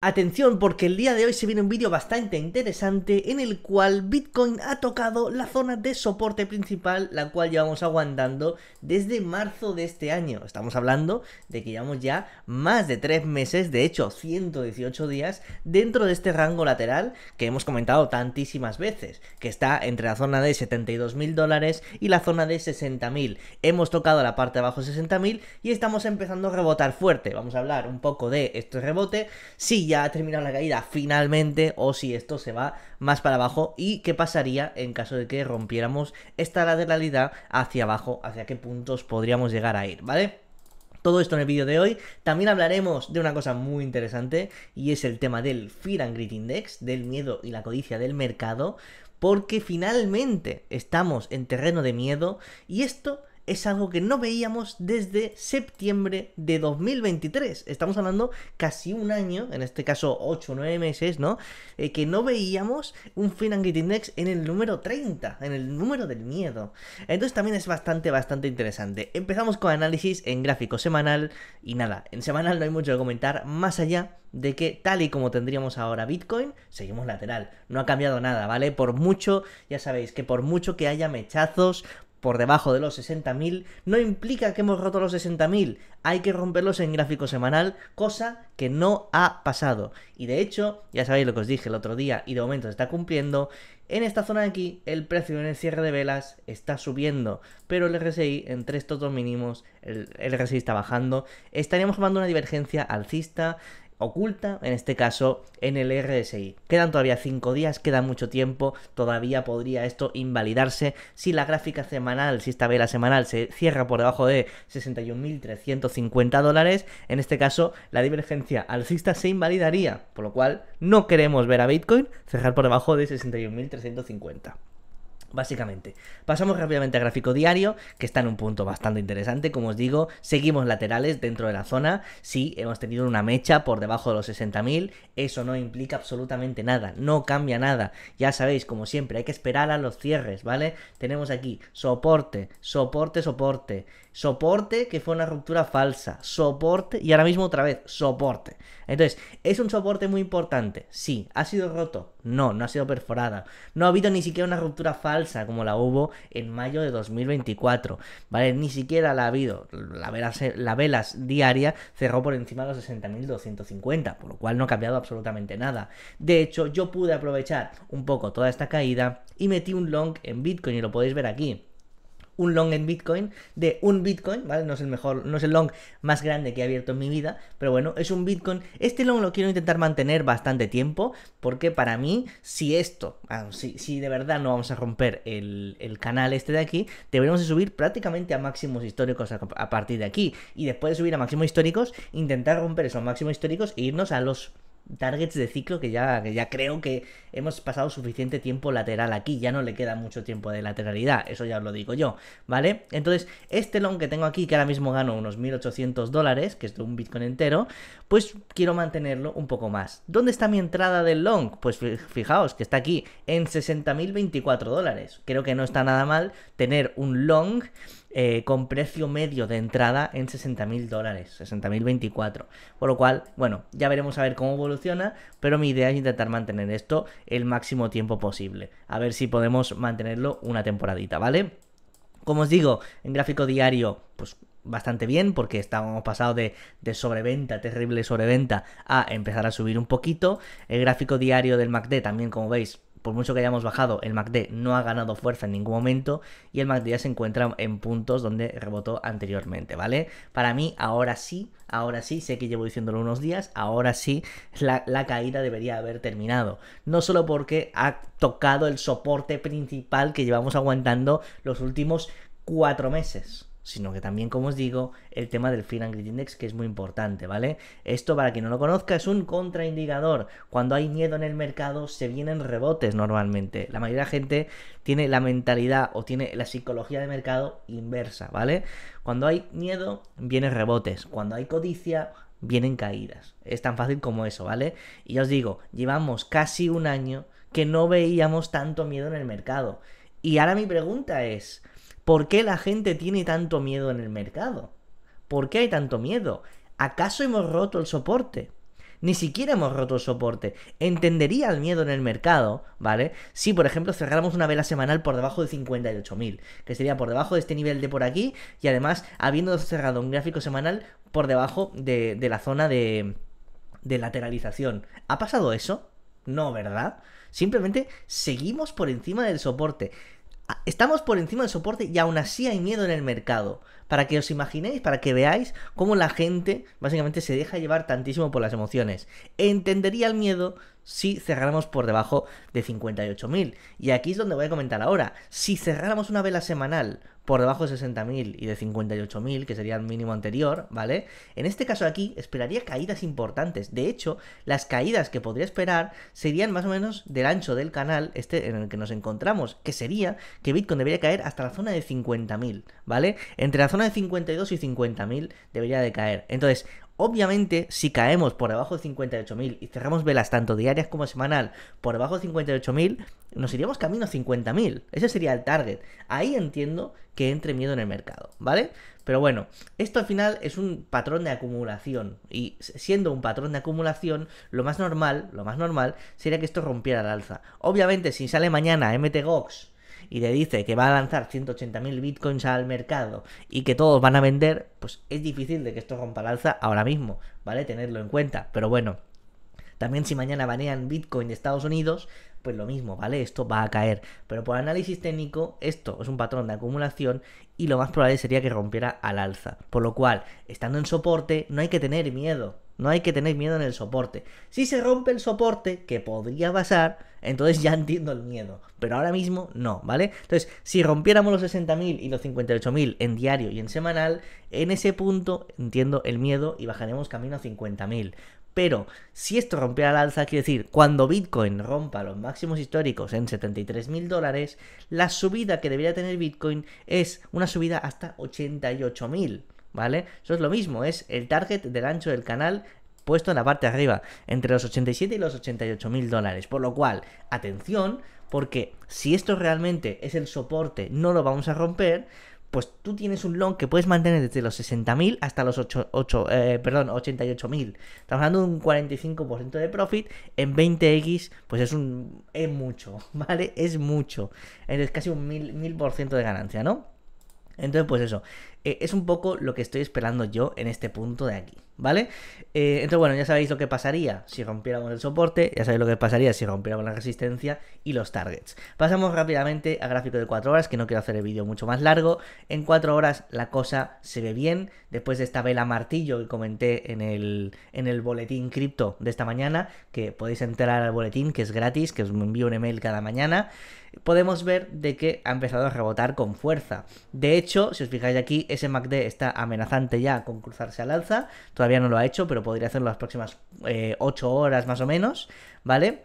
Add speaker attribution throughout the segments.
Speaker 1: Atención porque el día de hoy se viene un vídeo bastante interesante en el cual Bitcoin ha tocado la zona de soporte principal la cual llevamos aguantando desde marzo de este año. Estamos hablando de que llevamos ya más de 3 meses, de hecho 118 días dentro de este rango lateral que hemos comentado tantísimas veces, que está entre la zona de 72 mil dólares y la zona de 60 mil. Hemos tocado la parte de abajo 60 mil y estamos empezando a rebotar fuerte. Vamos a hablar un poco de este rebote. Sí, ya ha terminado la caída finalmente o si esto se va más para abajo y qué pasaría en caso de que rompiéramos esta lateralidad hacia abajo, hacia qué puntos podríamos llegar a ir, ¿vale? Todo esto en el vídeo de hoy. También hablaremos de una cosa muy interesante y es el tema del Fear and Greed Index, del miedo y la codicia del mercado, porque finalmente estamos en terreno de miedo y esto es algo que no veíamos desde septiembre de 2023. Estamos hablando casi un año, en este caso 8 o 9 meses, ¿no? Eh, que no veíamos un Financial Index en el número 30, en el número del miedo. Entonces también es bastante, bastante interesante. Empezamos con análisis en gráfico semanal y nada, en semanal no hay mucho que comentar más allá de que tal y como tendríamos ahora Bitcoin, seguimos lateral. No ha cambiado nada, ¿vale? Por mucho, ya sabéis, que por mucho que haya mechazos, por debajo de los 60.000 no implica que hemos roto los 60.000. Hay que romperlos en gráfico semanal, cosa que no ha pasado. Y de hecho, ya sabéis lo que os dije el otro día y de momento se está cumpliendo. En esta zona de aquí, el precio en el cierre de velas está subiendo, pero el RSI entre estos dos mínimos, el, RSI está bajando. Estaríamos formando una divergencia alcista oculta, en este caso en el RSI. Quedan todavía 5 días, queda mucho tiempo, todavía podría esto invalidarse si la gráfica semanal, si esta vela semanal se cierra por debajo de 61.350 dólares, en este caso la divergencia alcista se invalidaría, por lo cual no queremos ver a Bitcoin cerrar por debajo de 61.350. Básicamente, pasamos rápidamente a gráfico diario, que está en un punto bastante interesante, como os digo, seguimos laterales dentro de la zona, sí, hemos tenido una mecha por debajo de los 60.000, eso no implica absolutamente nada, no cambia nada, ya sabéis, como siempre, hay que esperar a los cierres, ¿vale? Tenemos aquí soporte, soporte, soporte, soporte que fue una ruptura falsa, soporte y ahora mismo otra vez, soporte. Entonces, ¿es un soporte muy importante? Sí. ¿Ha sido roto? No, no ha sido perforada. No ha habido ni siquiera una ruptura falsa como la hubo en mayo de 2024, ¿vale? Ni siquiera la ha habido. La velas diaria cerró por encima de los 60.250, por lo cual no ha cambiado absolutamente nada. De hecho, yo pude aprovechar un poco toda esta caída y metí un long en Bitcoin y lo podéis ver aquí un long en Bitcoin de un Bitcoin, ¿vale? No es el mejor, no es el long más grande que he abierto en mi vida, pero bueno, es un Bitcoin. Este long lo quiero intentar mantener bastante tiempo, porque para mí, si esto, ah, si, de verdad no vamos a romper el, canal este de aquí, deberemos subir prácticamente a máximos históricos a, a partir de aquí. Y después de subir a máximos históricos, intentar romper esos máximos históricos e irnos a los targets de ciclo que ya, que ya creo que hemos pasado suficiente tiempo lateral aquí, ya no le queda mucho tiempo de lateralidad, eso ya lo digo yo, ¿vale? Entonces, este long que tengo aquí, que ahora mismo gano unos 1800 dólares, que es de un Bitcoin entero, pues quiero mantenerlo un poco más. ¿Dónde está mi entrada del long? Pues fijaos que está aquí en 60.024 dólares. Creo que no está nada mal tener un long eh, con precio medio de entrada en 60.000 dólares, 60.024. Por lo cual, bueno, ya veremos a ver cómo evoluciona, pero mi idea es intentar mantener esto el máximo tiempo posible. A ver si podemos mantenerlo una temporadita, ¿vale? Como os digo, en gráfico diario, pues bastante bien porque estábamos pasados de, de, sobreventa, terrible sobreventa, a empezar a subir un poquito. El gráfico diario del MACD también, como veis, por mucho que hayamos bajado, el MACD no ha ganado fuerza en ningún momento y el MACD ya se encuentra en puntos donde rebotó anteriormente, ¿vale? Para mí, ahora sí, ahora sí, sé que llevo diciéndolo unos días, ahora sí la, la caída debería haber terminado. No solo porque ha tocado el soporte principal que llevamos aguantando los últimos cuatro meses sino que también, como os digo, el tema del Fear and Greed Index, que es muy importante, ¿vale? Esto, para quien no lo conozca, es un contraindicador. Cuando hay miedo en el mercado, se vienen rebotes normalmente. La mayoría de la gente tiene la mentalidad o tiene la psicología de mercado inversa, ¿vale? Cuando hay miedo, vienen rebotes. Cuando hay codicia, vienen caídas. Es tan fácil como eso, ¿vale? Y ya os digo, llevamos casi un año que no veíamos tanto miedo en el mercado. Y ahora mi pregunta es... ¿Por qué la gente tiene tanto miedo en el mercado? ¿Por qué hay tanto miedo? ¿Acaso hemos roto el soporte? Ni siquiera hemos roto el soporte. Entendería el miedo en el mercado, ¿vale? Si, por ejemplo, cerráramos una vela semanal por debajo de 58.000, que sería por debajo de este nivel de por aquí, y además habiendo cerrado un gráfico semanal por debajo de, la zona de, de lateralización. ¿Ha pasado eso? No, ¿verdad? Simplemente seguimos por encima del soporte. Estamos por encima del soporte y aún así hay miedo en el mercado. Para que os imaginéis, para que veáis cómo la gente básicamente se deja llevar tantísimo por las emociones. Entendería el miedo si cerráramos por debajo de 58.000. Y aquí es donde voy a comentar ahora. Si cerráramos una vela semanal por debajo de 60.000 y de 58.000, que sería el mínimo anterior, ¿vale? En este caso aquí esperaría caídas importantes. De hecho, las caídas que podría esperar serían más o menos del ancho del canal este en el que nos encontramos, que sería que Bitcoin debería caer hasta la zona de 50.000, ¿vale? Entre la zona de 52 y 50.000 debería de caer. Entonces, Obviamente, si caemos por debajo de 58.000 y cerramos velas tanto diarias como semanal por debajo de 58.000, nos iríamos camino a 50.000. Ese sería el target. Ahí entiendo que entre miedo en el mercado, ¿vale? Pero bueno, esto al final es un patrón de acumulación y siendo un patrón de acumulación, lo más normal, lo más normal sería que esto rompiera el alza. Obviamente, si sale mañana MTGOX y te dice que va a lanzar 180.000 bitcoins al mercado y que todos van a vender, pues es difícil de que esto rompa la alza ahora mismo, ¿vale? Tenerlo en cuenta. Pero bueno, también si mañana banean bitcoin de Estados Unidos, pues lo mismo, ¿vale? Esto va a caer. Pero por análisis técnico, esto es un patrón de acumulación y lo más probable sería que rompiera al alza. Por lo cual, estando en soporte, no hay que tener miedo. No hay que tener miedo en el soporte. Si se rompe el soporte, que podría pasar, entonces ya entiendo el miedo. Pero ahora mismo no, ¿vale? Entonces, si rompiéramos los 60.000 y los 58.000 en diario y en semanal, en ese punto entiendo el miedo y bajaremos camino a 50.000. Pero si esto rompiera la alza, quiere decir, cuando Bitcoin rompa los máximos históricos en 73.000 dólares, la subida que debería tener Bitcoin es una subida hasta 88.000. ¿vale? Eso es lo mismo, es el target del ancho del canal puesto en la parte de arriba, entre los 87 y los 88 mil dólares. Por lo cual, atención, porque si esto realmente es el soporte, no lo vamos a romper, pues tú tienes un long que puedes mantener desde los 60.000 hasta los 88 eh, mil. perdón, Estamos hablando de un 45% de profit en 20x, pues es un es mucho, ¿vale? Es mucho. Es casi un 1000 de ganancia, ¿no? Entonces, pues eso, eh, es un poco lo que estoy esperando yo en este punto de aquí. ¿vale? Eh, entonces, bueno, ya sabéis lo que pasaría si rompiéramos el soporte, ya sabéis lo que pasaría si rompiéramos la resistencia y los targets. Pasamos rápidamente a gráfico de 4 horas, que no quiero hacer el vídeo mucho más largo. En 4 horas la cosa se ve bien, después de esta vela martillo que comenté en el, en el boletín cripto de esta mañana, que podéis entrar al boletín, que es gratis, que os envío un email cada mañana, podemos ver de que ha empezado a rebotar con fuerza. De hecho, si os fijáis aquí, ese MACD está amenazante ya con cruzarse al alza, no lo ha hecho, pero podría hacerlo las próximas 8 eh, horas más o menos, ¿vale?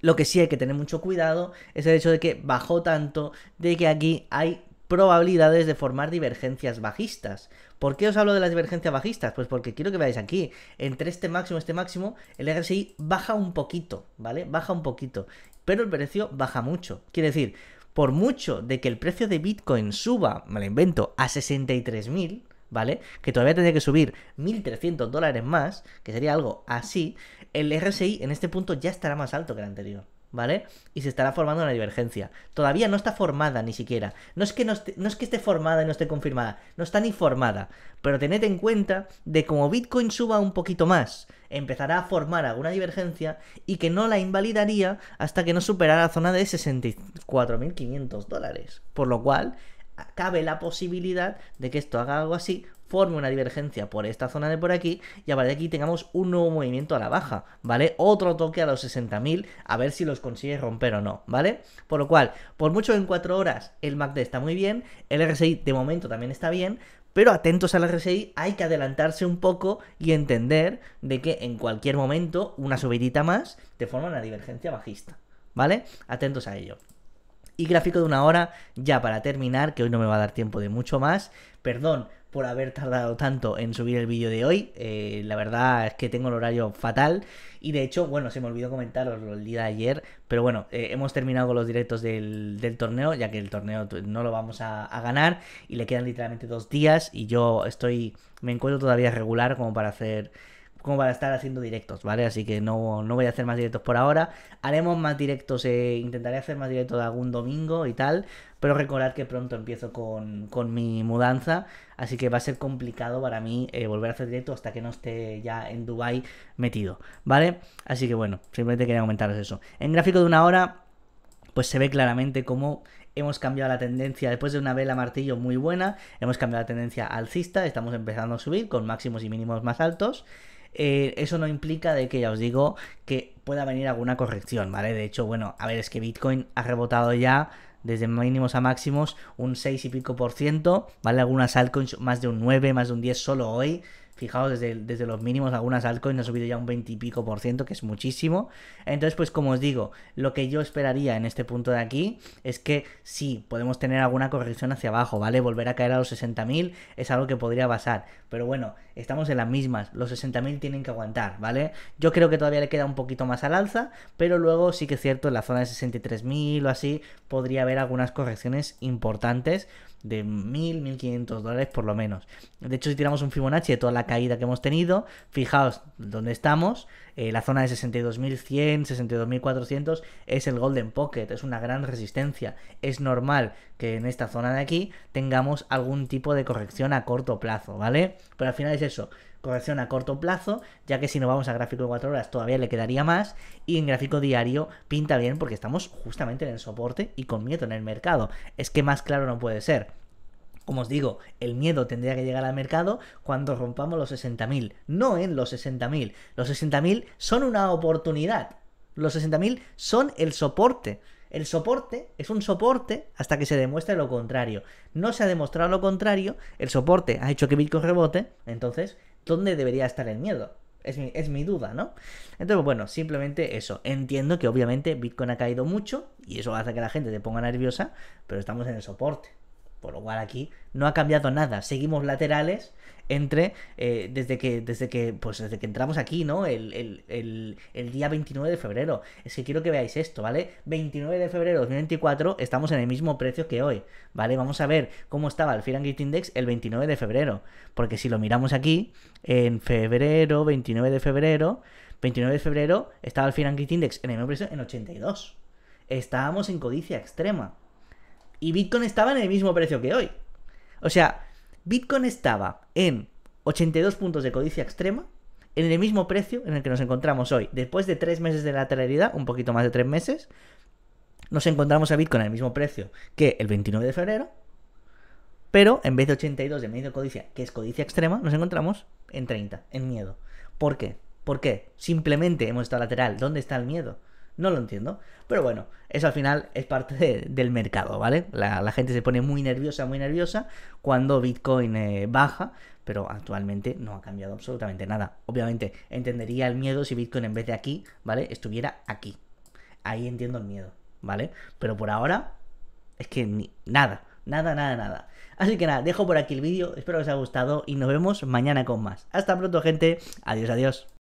Speaker 1: Lo que sí hay que tener mucho cuidado es el hecho de que bajó tanto, de que aquí hay probabilidades de formar divergencias bajistas. ¿Por qué os hablo de las divergencias bajistas? Pues porque quiero que veáis aquí, entre este máximo y este máximo, el RSI baja un poquito, ¿vale? Baja un poquito, pero el precio baja mucho. Quiere decir, por mucho de que el precio de Bitcoin suba, me lo invento, a 63.000, ¿vale? Que todavía tendría que subir 1.300 dólares más, que sería algo así, el RSI en este punto ya estará más alto que el anterior. ¿Vale? Y se estará formando una divergencia. Todavía no está formada ni siquiera. No es que, no esté, es que esté formada y no esté confirmada. No está ni formada. Pero tened en cuenta de como Bitcoin suba un poquito más, empezará a formar alguna divergencia y que no la invalidaría hasta que no superara la zona de 64.500 dólares. Por lo cual, cabe la posibilidad de que esto haga algo así, forme una divergencia por esta zona de por aquí y a partir de aquí tengamos un nuevo movimiento a la baja, ¿vale? Otro toque a los 60.000 a ver si los consigue romper o no, ¿vale? Por lo cual, por mucho en 4 horas el MACD está muy bien, el RSI de momento también está bien, pero atentos al RSI, hay que adelantarse un poco y entender de que en cualquier momento una subidita más te forma una divergencia bajista, ¿vale? Atentos a ello y gráfico de una hora ya para terminar, que hoy no me va a dar tiempo de mucho más. Perdón por haber tardado tanto en subir el vídeo de hoy. Eh, la verdad es que tengo el horario fatal. Y de hecho, bueno, se me olvidó comentaros el día de ayer. Pero bueno, eh, hemos terminado con los directos del, torneo, ya que el torneo no lo vamos a, a, ganar. Y le quedan literalmente dos días. Y yo estoy. Me encuentro todavía regular como para hacer como para estar haciendo directos, ¿vale? Así que no, no voy a hacer más directos por ahora. Haremos más directos, eh, intentaré hacer más directos algún domingo y tal. Pero recordad que pronto empiezo con, mi mudanza, así que va a ser complicado para mí eh, volver a hacer directo hasta que no esté ya en Dubai metido, ¿vale? Así que bueno, simplemente quería comentaros eso. En gráfico de una hora, pues se ve claramente cómo hemos cambiado la tendencia después de una vela martillo muy buena, hemos cambiado la tendencia alcista, estamos empezando a subir con máximos y mínimos más altos. Eh, eso no implica de que ya os digo que pueda venir alguna corrección, ¿vale? De hecho, bueno, a ver, es que Bitcoin ha rebotado ya desde mínimos a máximos un 6 y pico por ciento, ¿vale? Algunas altcoins más de un 9, más de un 10 solo hoy. Fijaos, desde, los mínimos algunas altcoins ha subido ya un 20 y pico por ciento, que es muchísimo. Entonces, pues como os digo, lo que yo esperaría en este punto de aquí es que sí, podemos tener alguna corrección hacia abajo, ¿vale? Volver a caer a los 60.000 es algo que podría pasar. Pero bueno, estamos en las mismas. Los 60.000 tienen que aguantar, ¿vale? Yo creo que todavía le queda un poquito más al alza, pero luego sí que es cierto, en la zona de 63.000 o así, podría haber algunas correcciones importantes de 1.000, 1.500 dólares por lo menos. De hecho, si tiramos un Fibonacci de toda la caída que hemos tenido, fijaos dónde estamos eh, la zona de 62.100, 62.400 es el Golden Pocket, es una gran resistencia. Es normal que en esta zona de aquí tengamos algún tipo de corrección a corto plazo, ¿vale? Pero al final es eso, corrección a corto plazo, ya que si no vamos a gráfico de 4 horas todavía le quedaría más y en gráfico diario pinta bien porque estamos justamente en el soporte y con miedo en el mercado. Es que más claro no puede ser. Como os digo, el miedo tendría que llegar al mercado cuando rompamos los 60.000, no en los 60.000. Los 60.000 son una oportunidad. Los 60.000 son el soporte. El soporte es un soporte hasta que se demuestre lo contrario. No se ha demostrado lo contrario, el soporte ha hecho que Bitcoin rebote, entonces, ¿dónde debería estar el miedo? Es mi, duda, ¿no? Entonces, bueno, simplemente eso. Entiendo que obviamente Bitcoin ha caído mucho y eso hace que la gente te ponga nerviosa, pero estamos en el soporte. Por lo cual aquí no ha cambiado nada. Seguimos laterales entre eh, desde que desde que pues desde que entramos aquí no el, día 29 de febrero es que quiero que veáis esto vale 29 de febrero de 2024 estamos en el mismo precio que hoy vale vamos a ver cómo estaba el Fear and Index el 29 de febrero porque si lo miramos aquí en febrero 29 de febrero 29 de febrero estaba el Fear and Index en el mismo precio en 82 estábamos en codicia extrema y Bitcoin estaba en el mismo precio que hoy. O sea, Bitcoin estaba en 82 puntos de codicia extrema, en el mismo precio en el que nos encontramos hoy. Después de tres meses de lateralidad, un poquito más de tres meses, nos encontramos a Bitcoin el mismo precio que el 29 de febrero, pero en vez de 82 de medio de codicia, que es codicia extrema, nos encontramos en 30, en miedo. ¿Por qué? ¿Por qué? Simplemente hemos estado lateral. ¿Dónde está el miedo? No lo entiendo. Pero bueno, eso al final es parte del mercado, ¿vale? La, gente se pone muy nerviosa, muy nerviosa cuando Bitcoin eh, baja, pero actualmente no ha cambiado absolutamente nada. Obviamente entendería el miedo si Bitcoin en vez de aquí, ¿vale? Estuviera aquí. Ahí entiendo el miedo, ¿vale? Pero por ahora es que nada, nada, nada, nada. Así que nada, dejo por aquí el vídeo, espero que os haya gustado y nos vemos mañana con más. Hasta pronto gente, adiós, adiós.